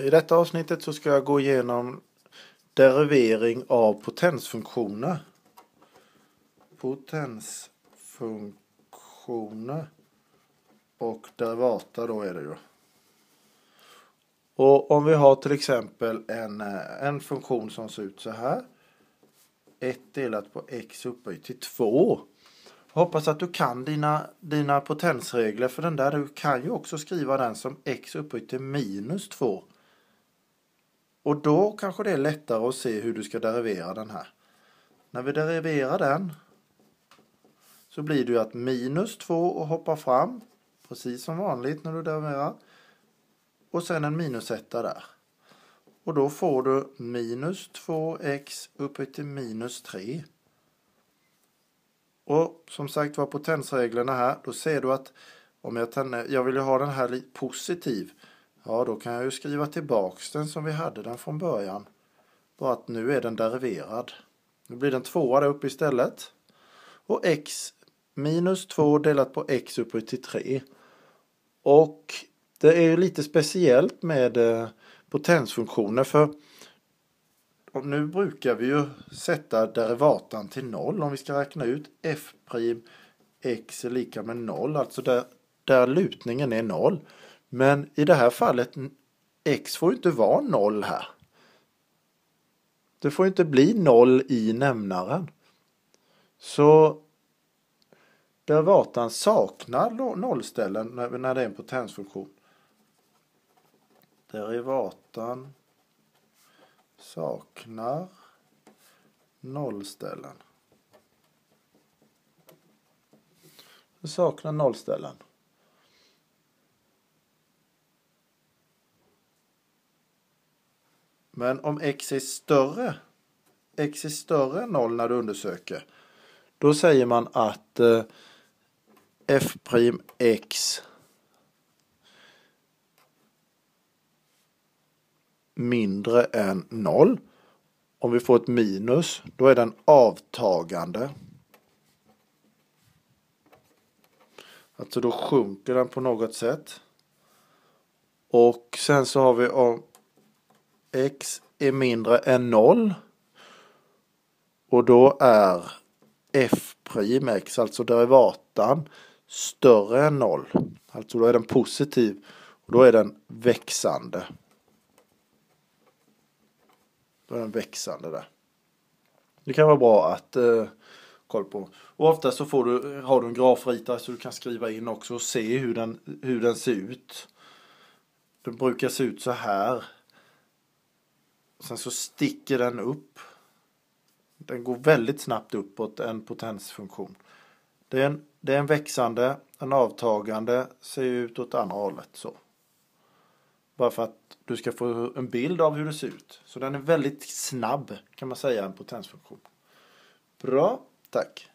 I detta avsnittet så ska jag gå igenom derivering av potensfunktioner. Potensfunktioner och derivata då är det ju. Och om vi har till exempel en, eh, en funktion som ser ut så här. 1 delat på x upphöjt till 2. Hoppas att du kan dina, dina potensregler för den där. Du kan ju också skriva den som x upphöjt till minus 2. Och då kanske det är lättare att se hur du ska derivera den här. När vi deriverar den så blir det ju att minus 2 och hoppar fram, precis som vanligt när du deriverar. Och sen en minus 1 där. Och då får du minus 2x upphöjt till minus 3. Och som sagt var potensreglerna här, då ser du att om jag, tänder, jag vill ju ha den här positiv Ja, då kan jag ju skriva tillbaks den som vi hade den från början. Bara att nu är den deriverad. Nu blir den tvåa där uppe istället. Och x minus 2 delat på x upphöjt till 3. Och det är ju lite speciellt med eh, potensfunktioner för och nu brukar vi ju sätta derivatan till 0 om vi ska räkna ut f' x är lika med 0, alltså där, där lutningen är 0. Men i det här fallet, x får inte vara noll här. Det får inte bli noll i nämnaren. Så derivatan saknar nollställen när det är en potensfunktion. Derivatan saknar nollställen. Det saknar nollställen. Men om x är större, x är större än 0 när du undersöker, då säger man att eh, f'x mindre än 0. Om vi får ett minus, då är den avtagande. Alltså då sjunker den på något sätt. Och sen så har vi om x är mindre än 0. Och då är f alltså derivatan, större än 0. Alltså då är den positiv och då är den växande. Då är den växande där. Det kan vara bra att eh, koll på. Och ofta så får du, har du en grafritare så du kan skriva in också och se hur den, hur den ser ut. Den brukar se ut så här Sen så sticker den upp. Den går väldigt snabbt uppåt, en potensfunktion. Det är en, det är en växande, en avtagande, ser ut åt andra hållet så. Bara för att du ska få en bild av hur det ser ut. Så den är väldigt snabb kan man säga, en potensfunktion. Bra, tack.